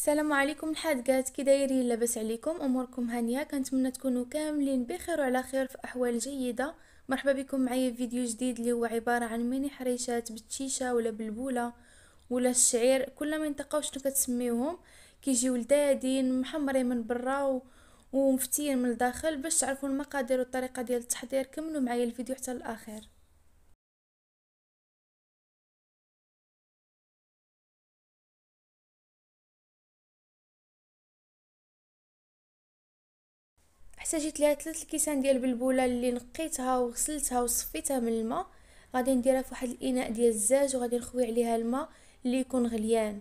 السلام عليكم الحادقات كي دايرين لاباس عليكم اموركم هانيه كنتمنى تكونوا كاملين بخير وعلى خير في احوال جيده مرحبا بكم معايا في فيديو جديد اللي هو عباره عن ميني حريشات بالتشيشه ولا بالبوله ولا الشعير كل منطقه وشنو كتسميوهم كيجيو لدادين محمرين من برا ومفتين من الداخل باش تعرفوا المقادير والطريقه ديال التحضير كملوا معايا الفيديو حتى الاخير احتاجيت ليها ثلاث الكيسان ديال البلبوله اللي نقيتها وغسلتها وصفيتها من الماء غادي نديرها في واحد الاناء ديال الزاج وغادي نخوي عليها الماء اللي يكون غليان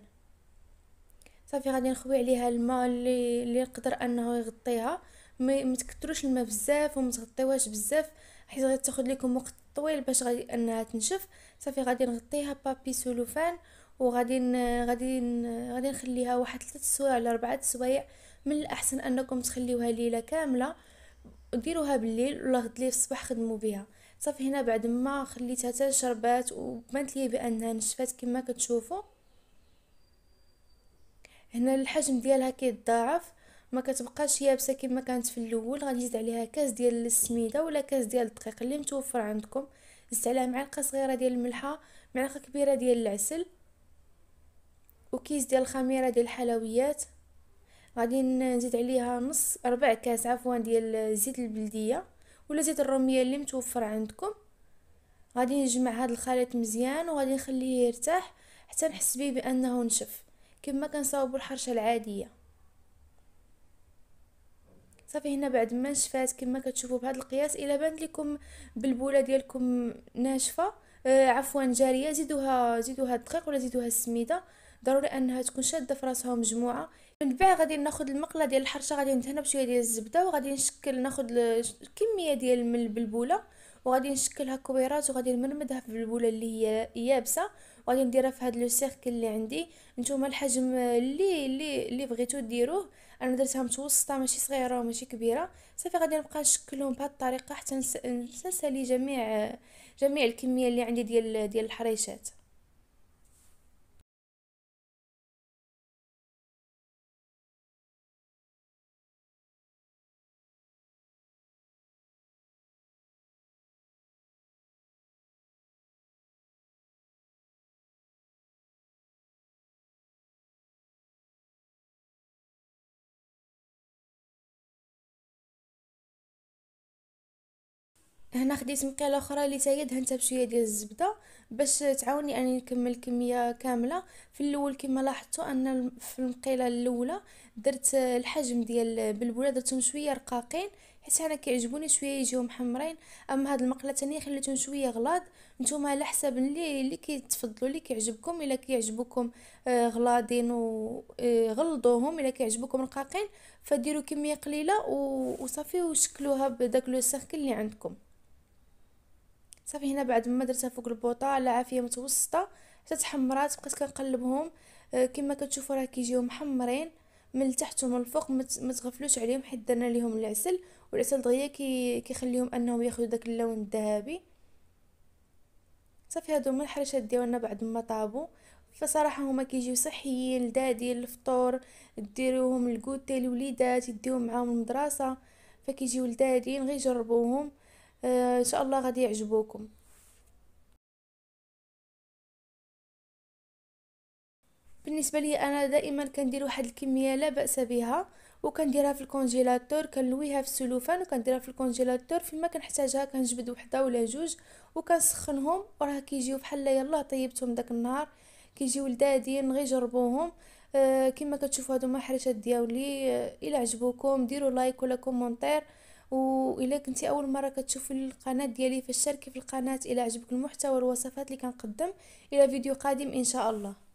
صافي غادي نخوي عليها الماء اللي اللي يقدر انه يغطيها ما تكثروش الماء بزاف وما تغطيوهاش بزاف حيت غادي تاخذ لكم وقت طويل باش غادي انها تنشف صافي غادي نغطيها بابي سولوفان وغادي غادي غادي نخليها واحد 3 سوايع ولا 4 سوايع من الاحسن انكم تخليوها ليله كامله ديروها بالليل ولا غد ليه في الصباح خدموا بها صافي هنا بعد ما خليتها حتى شربات وبانت لي بانها نشفات كما كتشوفوا هنا الحجم ديالها كيتضاعف ما كتبقاش يابسه كما كانت في الاول غنزيد عليها كاس ديال السميده ولا كاس ديال الدقيق اللي متوفر عندكم زدت عليها معلقه صغيره ديال الملحه معلقه كبيره ديال العسل وكيس ديال الخميره ديال الحلويات غادي نزيد عليها نص ربع كاس عفوا ديال زيت البلديه ولا زيت الروميه اللي متوفر عندكم غادي نجمع هذا الخليط مزيان وغادي نخليه يرتاح حتى نحس به بانه نشف كما كنصاوبوا الحرشه العاديه صافي هنا بعد ما نشفات كما كتشوفوا بهذا القياس الا بانت لكم بالبوله ديالكم ناشفه آه عفوا جاريه زيدوها زيدوها الدقيق ولا زيدوها السميده ضروري انها تكون شاده في راسها مجموعه من بعد غادي ناخذ المقله ديال الحرشه غادي ندهنها بشويه ديال الزبده وغادي نشكل ناخذ كميه ديال من البلبوله وغادي نشكلها كويرات وغادي نمرمدها في البلبوله اللي هي يابسه وغادي نديرها في هذا لو سيركل اللي عندي نتوما الحجم اللي اللي اللي بغيتو ديروه انا درتها متوسطه ماشي صغيره وماشي كبيره صافي غادي نبقى نشكلهم بهذه الطريقه حتى نسالي جميع جميع الكميه اللي عندي ديال ديال الحريشات هنا خديت مقيله اخرى اللي تاهي دهنتها بشويه ديال الزبده باش تعاوني انني نكمل الكميه كامله في الاول كما لاحظتوا ان في المقيله الاولى درت الحجم ديال البلبوله درتهم شويه رقاقين حيت انا كيعجبوني شويه يجيو محمرين اما هاد المقله الثانيه خليتهم شويه غلاض نتوما على حسب اللي اللي كيتفضلوا اللي كيعجبكم الا كيعجبكم آه، غلاضين وغلضوهم آه، الا كيعجبكم رقاقين فديروا كميه قليله وصافي وشكلوها بداك لو سيركل اللي عندكم صافي هنا بعد ما درتها فوق البوطه على عافيه متوسطه حتى تحمرات بقيت كنقلبهم آه، كما كتشوفوا راه كيجيو محمرين من التحت ومن الفوق ما تغفلوش عليهم حيت درنا ليهم العسل والعسل دغيا كي كيخليهم انهم ياخذوا داك اللون الذهبي صافي هادو هما الحرشات ديالنا بعد ما طابو فصراحه هما كيجيو صحيين لدادين الفطور ديروهم للكوتي الوليدات يديوهم معاهم المدرسه فكيجيو لدادين غير جربوهم آه، ان شاء الله غادي يعجبوكم بالنسبه لي انا دائما كندير واحد الكميه لا باس بها وكنديرها في الكونجيلاتور كنلويها في السلوفان وكنديرها في الكونجيلاتور فيما كنحتاجها كنجبد وحده ولا جوج وكنسخنهم وراه كيجيو بحال يلاه طيبتهم داك النهار كيجيو لذاذين غير جربوهم آه كما كتشوفوا هادو ما ديالي آه الا عجبوكم ديروا لايك ولا كومونتير والا كنتي اول مره كتشوفي القناه ديالي فشاركي في القناه الى عجبك المحتوى والوصفات اللي كنقدم الى فيديو قادم ان شاء الله